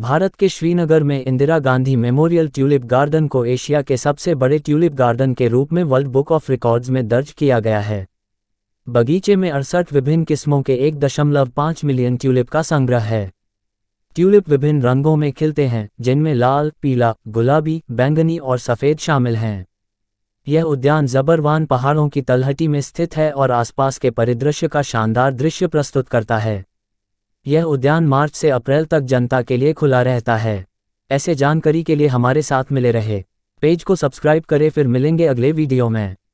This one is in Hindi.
भारत के श्रीनगर में Indira Gandhi memorial tulip garden को एशिया के सबसे बड़े ट्यूलिप गार्डन के रूप में वर्ल्ड बुक ऑफ रिकॉर्ड्स में दर्ज किया गया है बगीचे में अड़सठ विभिन्न किस्मों के एक दशमलव पाँच मिलियन ट्यूलिप का संग्रह है ट्यूलिप विभिन्न रंगों में खिलते हैं जिनमें लाल पीला गुलाबी बैंगनी और सफ़ेद शामिल हैं यह उद्यान जबरवान पहाड़ों की तलहटी में स्थित है और आसपास के परिदृश्य का शानदार दृश्य प्रस्तुत करता है यह उद्यान मार्च से अप्रैल तक जनता के लिए खुला रहता है ऐसे जानकारी के लिए हमारे साथ मिले रहे पेज को सब्सक्राइब करें फिर मिलेंगे अगले वीडियो में